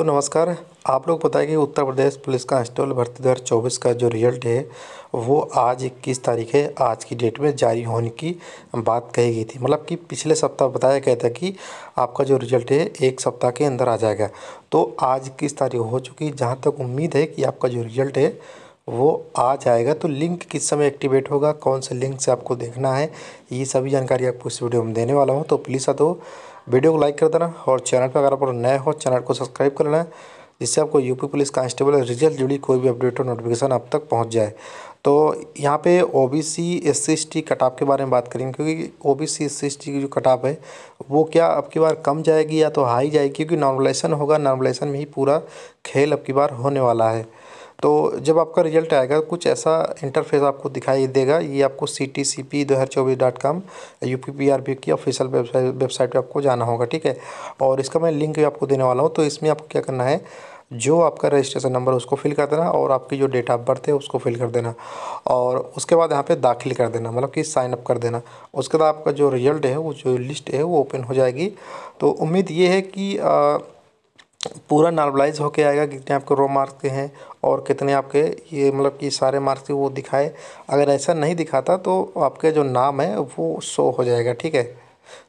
तो नमस्कार आप लोग है कि उत्तर प्रदेश पुलिस कांस्टेबल भर्ती दो चौबीस का जो रिजल्ट है वो आज इक्कीस तारीख है आज की डेट में जारी होने की बात कही गई थी मतलब कि पिछले सप्ताह बताया गया था कि आपका जो रिजल्ट है एक सप्ताह के अंदर आ जाएगा तो आज इक्कीस तारीख हो चुकी जहाँ तक उम्मीद है कि आपका जो रिजल्ट है वो आ जाएगा तो लिंक किस समय एक्टिवेट होगा कौन से लिंक से आपको देखना है ये सभी जानकारी आपको इस वीडियो में देने वाला हूँ तो प्लीज़ तो वीडियो को लाइक कर देना और चैनल पर अगर आप नए हो चैनल को सब्सक्राइब कर लेना जिससे आपको यूपी पुलिस कांस्टेबल रिजल्ट जुड़ी कोई भी अपडेट और नोटिफिकेशन आप तक पहुंच जाए तो यहाँ पे O B C S C T के बारे में बात करेंगे क्योंकि O B C S C T की जो कटाप है वो क्या अब की बार कम जाएगी या तो हाई जाएगी क्योंकि नॉर्मलाइजेशन होगा नॉर्मलाइजेशन में ही पूरा खेल अब की बार होने वाला है तो जब आपका रिजल्ट आएगा कुछ ऐसा इंटरफेस आपको दिखाई देगा ये आपको सी टी सी पी दो हज़ार चौबीस dot com U P P R B की ऑफिशियल वेबसाइट पर आपको जाना होगा ठीक है और इसका मैं लिंक भी आपको देने वाला हूँ तो इसमें आपको क्या करना है जो आपका रजिस्ट्रेशन नंबर उसको फिल कर देना और आपकी जो डेट ऑफ बर्थ है उसको फिल कर देना और उसके बाद यहाँ पे दाखिल कर देना मतलब कि साइन अप कर देना उसके बाद आपका जो रिजल्ट है वो जो लिस्ट है वो ओपन हो जाएगी तो उम्मीद ये है कि आ, पूरा नॉर्मलाइज होके आएगा कितने आपके रो मार्क्स के हैं और कितने आपके ये मतलब कि सारे मार्क्स के वो दिखाए अगर ऐसा नहीं दिखाता तो आपके जो नाम है वो शो हो जाएगा ठीक है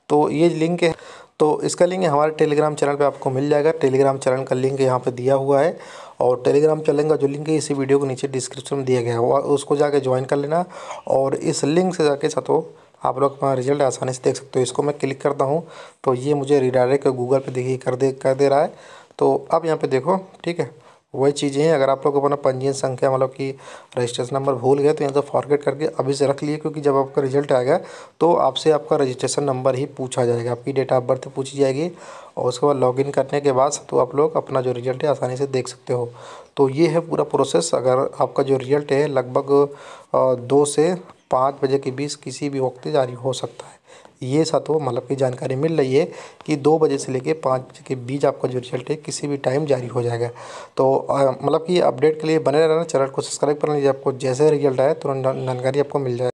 तो ये लिंक है तो इसका लिंक हमारे टेलीग्राम चैनल पे आपको मिल जाएगा टेलीग्राम चैनल का लिंक यहाँ पे दिया हुआ है और टेलीग्राम चैनल का जो लिंक है इसी वीडियो के नीचे डिस्क्रिप्शन में दिया गया है उसको जाके ज्वाइन कर लेना और इस लिंक से जाके साथों आप लोग अपना रिजल्ट आसानी से देख सकते हो इसको मैं क्लिक करता हूँ तो ये मुझे रिडायरेक्ट गूगल पर देखिए कर दे कर दे रहा है तो अब यहाँ पे देखो ठीक है वही चीज़ें हैं अगर आप लोग अपना पंजीयन संख्या मतलब कि रजिस्ट्रेशन नंबर भूल गए तो यहाँ से फॉरगेट करके अभी से रख लिए क्योंकि जब आपका रिजल्ट आएगा तो आपसे आपका रजिस्ट्रेशन नंबर ही पूछा जाएगा आपकी डेट ऑफ बर्थ पूछी जाएगी और उसके बाद लॉगिन करने के बाद तो आप लोग अपना जो रिजल्ट है आसानी से देख सकते हो तो ये है पूरा प्रोसेस अगर आपका जो रिजल्ट है लगभग दो से पाँच बजे के बीच किसी भी वक्त जारी हो सकता है ये सातों मतलब की जानकारी मिल रही है कि दो बजे से लेके पाँच बजे के बीच आपका जो रिजल्ट है किसी भी टाइम जारी हो जाएगा तो मतलब कि अपडेट के लिए बने रहना चैनल को सब्सक्राइब कर लीजिए आपको जैसे रिजल्ट आए तुरंत जानकारी आपको मिल जाए